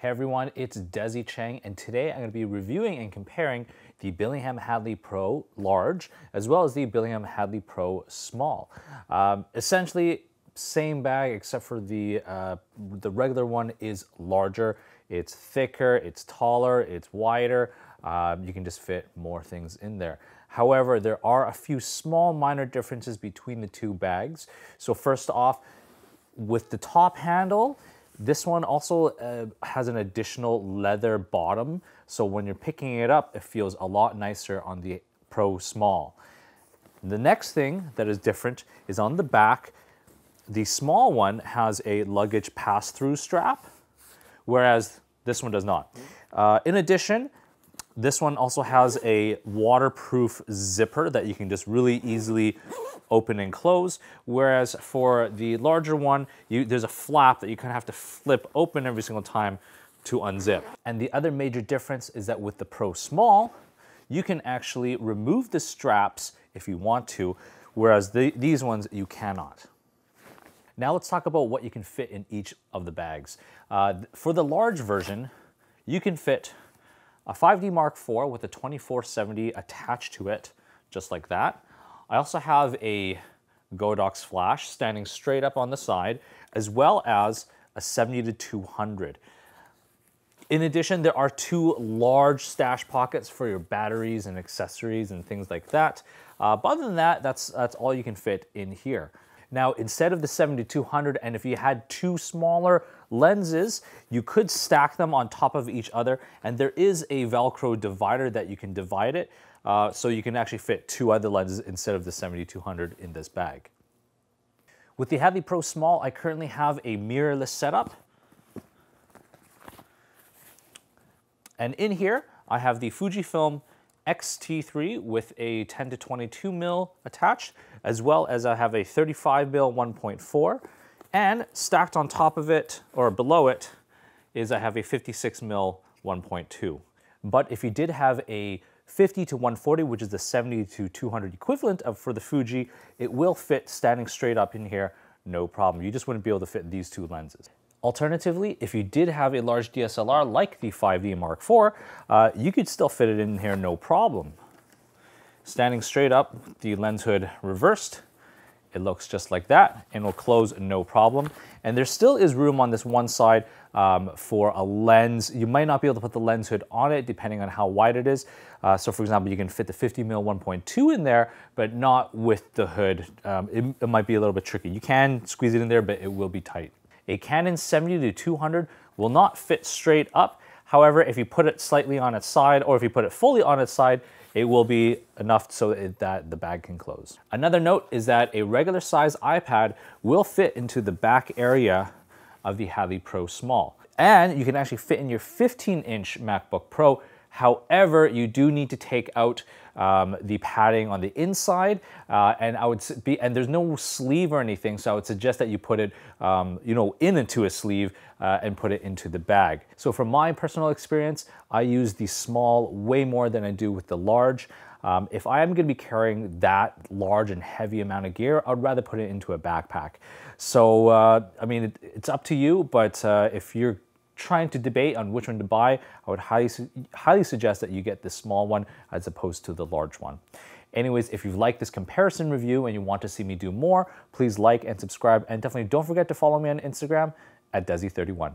Hey everyone, it's Desi Chang, and today I'm going to be reviewing and comparing the Billingham Hadley Pro Large as well as the Billingham Hadley Pro Small. Um, essentially, same bag except for the uh, the regular one is larger. It's thicker, it's taller, it's wider. Um, you can just fit more things in there. However, there are a few small minor differences between the two bags. So first off, with the top handle, this one also uh, has an additional leather bottom, so when you're picking it up, it feels a lot nicer on the Pro Small. The next thing that is different is on the back, the small one has a luggage pass-through strap, whereas this one does not. Uh, in addition, this one also has a waterproof zipper that you can just really easily open and close. Whereas for the larger one, you, there's a flap that you kind of have to flip open every single time to unzip. And the other major difference is that with the Pro Small, you can actually remove the straps if you want to, whereas the, these ones you cannot. Now let's talk about what you can fit in each of the bags. Uh, for the large version, you can fit a 5D Mark IV with a 2470 attached to it, just like that. I also have a Godox flash standing straight up on the side, as well as a 70 to 200. In addition, there are two large stash pockets for your batteries and accessories and things like that. Uh, but other than that, that's, that's all you can fit in here. Now, instead of the 7200, and if you had two smaller lenses. You could stack them on top of each other, and there is a Velcro divider that you can divide it, uh, so you can actually fit two other lenses instead of the 7200 in this bag. With the Hadley Pro Small, I currently have a mirrorless setup. And in here, I have the Fujifilm X-T3 with a 10 to 22 mil attached, as well as I have a 35 mil 1.4 and stacked on top of it or below it is I have a 56 mil 1.2. But if you did have a 50 to 140, which is the 70 to 200 equivalent of for the Fuji, it will fit standing straight up in here, no problem. You just wouldn't be able to fit these two lenses. Alternatively, if you did have a large DSLR like the 5D Mark IV, uh, you could still fit it in here, no problem. Standing straight up, the lens hood reversed, it looks just like that and will close no problem. And there still is room on this one side um, for a lens. You might not be able to put the lens hood on it depending on how wide it is. Uh, so for example, you can fit the 50 mm 1.2 in there, but not with the hood. Um, it, it might be a little bit tricky. You can squeeze it in there, but it will be tight. A Canon 70 to 200 will not fit straight up. However, if you put it slightly on its side or if you put it fully on its side, it will be enough so that the bag can close. Another note is that a regular size iPad will fit into the back area of the Halley Pro Small. And you can actually fit in your 15 inch MacBook Pro However, you do need to take out um, the padding on the inside, uh, and I would be and there's no sleeve or anything, so I would suggest that you put it, um, you know, in into a sleeve uh, and put it into the bag. So from my personal experience, I use the small way more than I do with the large. Um, if I am gonna be carrying that large and heavy amount of gear, I'd rather put it into a backpack. So, uh, I mean, it, it's up to you, but uh, if you're trying to debate on which one to buy, I would highly, highly suggest that you get the small one as opposed to the large one. Anyways, if you've liked this comparison review and you want to see me do more, please like and subscribe, and definitely don't forget to follow me on Instagram at Desi31.